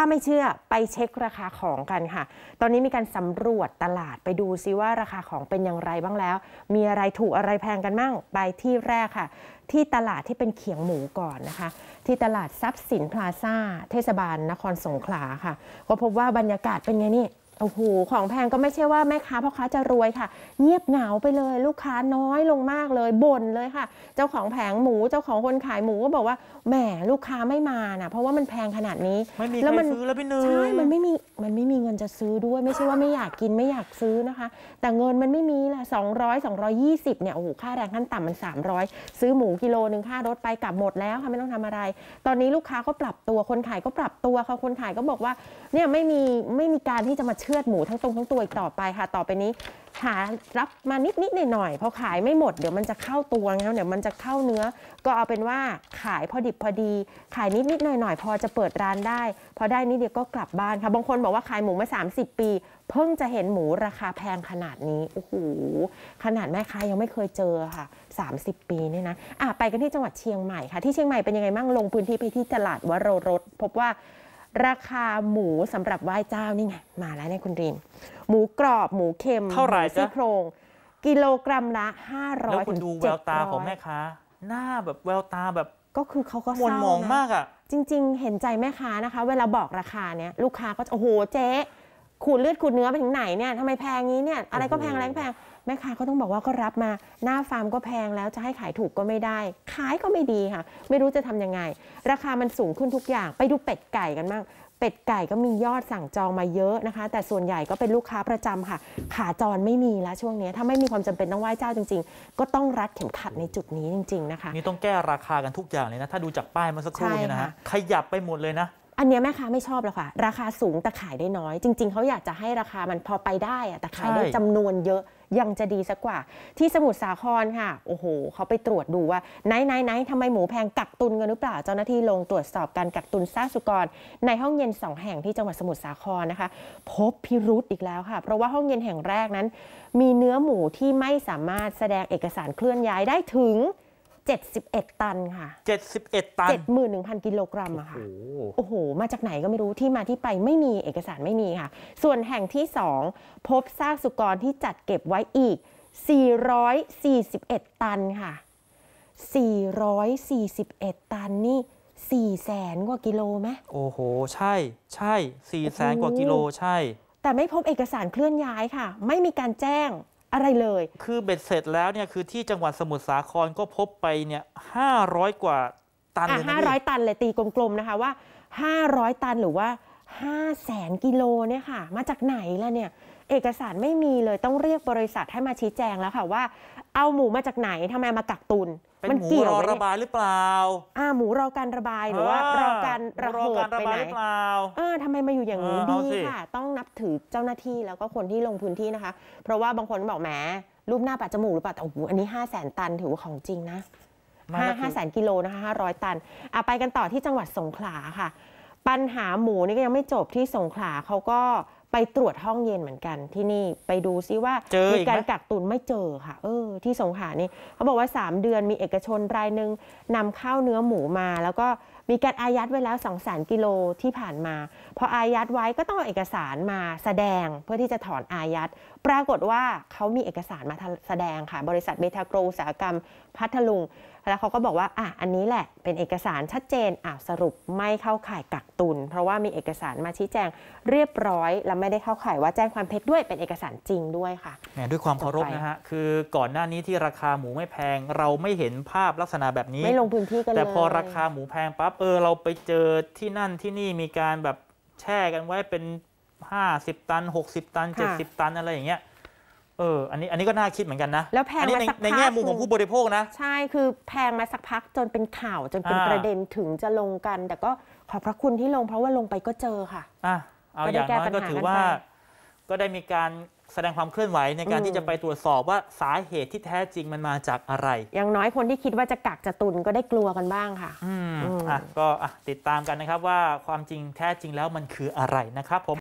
ถ้าไม่เชื่อไปเช็คราคาของกันค่ะ ตอนนี้มีการสำรวจตลาดไปดูซิว่าราคาของเป็นอย่างไรบ้างแล้ว มีอะไรถูกอะไรแพงกันบ้าง ไปที่แรกค่ะ ที่ตลาดที่เป็นเขียงหมูก่อนนะคะ ที่ตลาดทรัพย์สินพลาซ่า เทศบาลนครสงขลาค่ะก็พบว่าบรรยากาศเป็นไงนี่โอ้โห ของแพงก็ไม่ใช่ว่าแม่ค้าพ่อค้าจะรวยค่ะ เงียบเหงาไปเลย ลูกค้าน้อยลงมากเลย บ่นเลยค่ะ เจ้าของแผงหมู เจ้าของคนขายหมูก็บอกว่า แหมลูกค้าไม่มานะเพราะว่ามันแพงขนาดนี้ไม่มีใครซื้อแล้วพี่เนยใช่ มันไม่มี มันไม่มีเงินจะซื้อด้วย ไม่ใช่ว่าไม่อยากกินไม่อยากซื้อนะคะ แต่เงินมันไม่มีละสองร้อยสองร้อยี่สิบเนี่ย โอ้โห ค่าแรงขั้นต่ำมันสามร้อยซื้อหมูกิโลหนึ่งค่ารถไปกลับหมดแล้วค่ะไม่ต้องทำอะไร ตอนนี้ลูกค้าก็ปรับตัว คนขายก็ปรับตัวค่ะ คนขายก็บอกว่า เนี่ยไม่มีไม่มีการที่จะมาเชือดหมูทั้งตรงทั้งตัวอีกต่อไปค่ะ ต่อไปนี้หารับมานิดนิดหน่อยหน่อยพอขายไม่หมดเดี๋ยวมันจะเข้าตัวนะ้เดี๋ยวมันจะเข้าเนื้อ ก็เอาเป็นว่าขายพอดิบพอดี ขายนิดนิดหน่อยหน่อยพอจะเปิดร้านได้ พอได้นิดเดียวก็กลับบ้านค่ะ บางคนบอกว่าขายหมูมา 30 ปี เพิ่งจะเห็นหมูราคาแพงขนาดนี้ โอ้โหขนาดแม่ค้ายังไม่เคยเจอค่ะ 30 ปีเนี่ยนะอ่ะไปกันที่จังหวัดเชียงใหม่ค่ะที่เชียงใหม่เป็นยังไงบ้างลงพื้นที่ไปที่ตลาดวโรรสพบว่าราคาหมูสำหรับไหว้เจ้านี่ไง มาแล้วเนี่ยคุณรีมหมูกรอบหมูเค็มเท่าไหร่ซี่โครงกิโลกรัมละห้าร้อยแล้วคุณดูแววตาของแม่ค้า หน้าแบบแววตาแบบก็คือเขาก็มนมองมากอ่ะ จริง ๆเห็นใจแม่ค้านะคะ เวลาบอกราคาเนี้ยลูกค้าก็โอ้โห เจ๊ขูดเลือดขูดเนื้อไปถึงไหนเนี่ยทำไมแพงงี้เนี่ย อะไรก็แพงอะไรก็แพงแม่ค้าก็ต้องบอกว่าก็รับมาหน้าฟาร์มก็แพงแล้ว จะให้ขายถูกก็ไม่ได้ ขายก็ไม่ดีค่ะ ไม่รู้จะทํำยังไงราคามันสูงขึ้นทุกอย่างไปดูเป็ดไก่กันบ้างเป็ดไก่ก็มียอดสั่งจองมาเยอะนะคะ แต่ส่วนใหญ่ก็เป็นลูกค้าประจำค่ะขาจรไม่มีแล้วช่วงนี้ ถ้าไม่มีความจำเป็น ต้องไหว้เจ้าจริงๆ ก็ต้องรัดเข็มขัดในจุดนี้จริงๆนะคะนี่ต้องแก้ราคากันทุกอย่างเลยนะ ถ้าดูจากป้ายเมื่อสักครู่นี่นะฮะขยับไปหมดเลยนะอันนี้แม่ค้าไม่ชอบแล้วค่ะราคาสูงแต่ขายได้น้อย จริง ๆเขาอยากจะให้ราคามันพอไปได้อะแต่ขายได้จำนวนเยอะยังจะดีสักกว่า ที่สมุทรสาครค่ะ โอ้โหเขาไปตรวจดูว่าไหนไหนไหนทำไมหมูแพงกักตุนกันหรือเปล่าเจ้าหน้าที่ลงตรวจสอบการกักตุนซากสุกร ในห้องเย็น2แห่งที่จังหวัดสมุทรสาครนะคะ พบพิรุธอีกแล้วค่ะ เพราะว่าห้องเย็นแห่งแรกนั้น มีเนื้อหมูที่ไม่สามารถแสดงเอกสารเคลื่อนย้ายได้ถึง71 ตันค่ะ71ตัน71,000 กิโลกรัมอะค่ะ โอ้โห มาจากไหนก็ไม่รู้ที่มาที่ไปไม่มีเอกสารไม่มีค่ะ ส่วนแห่งที่ 2 พบซากสุกรที่จัดเก็บไว้อีก 441 ตันค่ะ 441 ตันนี่สี่แสนกว่ากิโลไหมโอ้โห ใช่ ใช่สี่แสนกว่ากิโล ใช่ แต่ไม่พบเอกสารเคลื่อนย้ายค่ะ ไม่มีการแจ้งอะไรเลย คือเบ็ดเสร็จแล้วเนี่ยคือที่จังหวัดสมุทรสาครก็พบไปเนี่ยห้าร้อยกว่าตันเลยนะห้าร้อยตันเลย ตีกลมๆ นะคะว่าห้าร้อยตันหรือว่า5 0 0แสนกิโลเนี่ยค่ะมาจากไหนล่ะเนี่ย เอกสารไม่มีเลยต้องเรียกบริษัทให้มาชี้แจงแล้วค่ะว่าเอาหมูมาจากไหนทำไมมากักตุนเป็นมันหมูเกี่ยวรอไหมระเนี่ยบายหรือเปล่าอ่าหมูรอการระบายหรือว่ารอการระหยไปไหนเปล่าเออทำไมมาอยู่อย่างนี้ดีค่ะ ต้องนับถือเจ้าหน้าที่แล้วก็คนที่ลงพื้นที่นะคะ เพราะว่าบางคนบอกแหมรูปหน้าปัดจมูกหรือเปล่าแต่โอ้โหอันนี้ 5 0 0แสนตันถือว่าของจริงนะห้าห้าแสนกิโลนะคะห้าร้อยตันอ่ะไปกันต่อที่จังหวัดสงขลาค่ะปัญหาหมูนี่ก็ยังไม่จบที่สงขลาเขาก็ไปตรวจห้องเย็นเหมือนกันที่นี่ไปดูซิว่า มีการกักตุนไม่เจอค่ะ เออที่สงขลานี่เขาบอกว่า 3 เดือนมีเอกชนรายหนึ่งนำเข้าเนื้อหมูมาแล้วก็มีการอายัดไว้แล้ว 2 0 0 0 0กิโลที่ผ่านมาพออายัดไว้ก็ต้องเอาเอกสารมาแสดงเพื่อที่จะถอนอายัด ปรากฏว่าเขามีเอกสารมาแสดงค่ะ บริษัทเบทาโกร อุตสาหกรรมพัทลุงแล้วเขาก็บอกว่าอ่ะอันนี้แหละ เป็นเอกสารชัดเจนอ่ะสรุปไม่เข้าข่ายกักตุน เพราะว่ามีเอกสารมาชี้แจงเรียบร้อย และไม่ได้เข้าข่ายว่าแจ้งความเท็จด้วยเป็นเอกสารจริงด้วยค่ะด้วยความเคารพนะฮะคือก่อนหน้านี้ที่ราคาหมูไม่แพง เราไม่เห็นภาพลักษณะแบบนี้ไม่ลงพื้นที่กันเลยแต่พอราคาหมูแพงปั๊บเออเราไปเจอที่นั่นที่นี่มีการแบบแช่กันไว้เป็นห้าสิบตันหกสิบตันเจ็ดสิบตันอะไรอย่างเงี้ยเออ อันนี้อันนี้ก็น่าคิดเหมือนกันนะแล้วแพงมาสักพักในแง่มุมของผู้บริโภคนะ ใช่คือแพงมาสักพักจนเป็นข่าวจนเป็นประเด็นถึงจะลงกัน แต่ก็ขอบพระคุณที่ลงเพราะว่าลงไปก็เจอค่ะอ่ะเอาอย่างน้อยก็ถือว่าก็ได้มีการแสดงความเคลื่อนไหวในการที่จะไปตรวจสอบว่าสาเหตุที่แท้จริงมันมาจากอะไรอย่างน้อยคนที่คิดว่าจะกักจะตุนก็ได้กลัวกันบ้างค่ะ อืมอ่ะก็อ่ะติดตามกันนะครับว่าความจริงแท้จริงแล้วมันคืออะไรนะครับผม